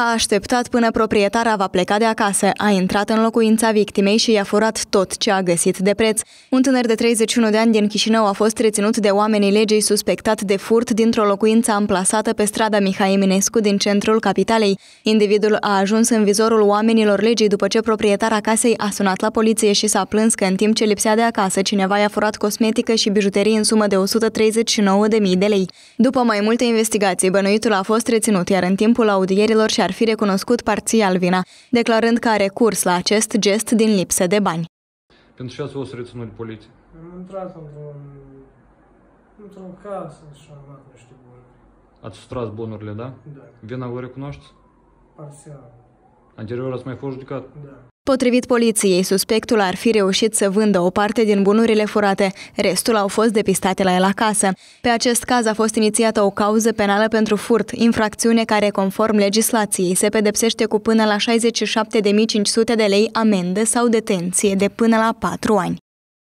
A așteptat până proprietara va pleca de acasă, a intrat în locuința victimei și i-a furat tot ce a găsit de preț. Un tânăr de 31 de ani din Chișinău a fost reținut de oamenii legei suspectat de furt dintr-o locuință amplasată pe strada Mihai Eminescu din centrul capitalei. Individul a ajuns în vizorul oamenilor legii după ce proprietara casei a sunat la poliție și s-a plâns că în timp ce lipsea de acasă, cineva i-a furat cosmetică și bijuterii în sumă de 139.000 de lei. După mai multe investigații, bănuitul a fost reținut, iar în timpul audierilor și-a ar fi recunoscut parțial vina, declarând că a recurs la acest gest din lipsă de bani. Pentru ce ați fost reținut poliție? Am intrat într-un, într-o casă și am luat niște bunuri. Ați tras bunurile, da? Da. Vina vă recunoașteți? Parțial. Anterior ați mai fost judecat? Da. Potrivit poliției, suspectul ar fi reușit să vândă o parte din bunurile furate, restul au fost depistate la el acasă. Pe acest caz a fost inițiată o cauză penală pentru furt, infracțiune care, conform legislației, se pedepsește cu până la 67.500 de lei amendă sau detenție de până la 4 ani.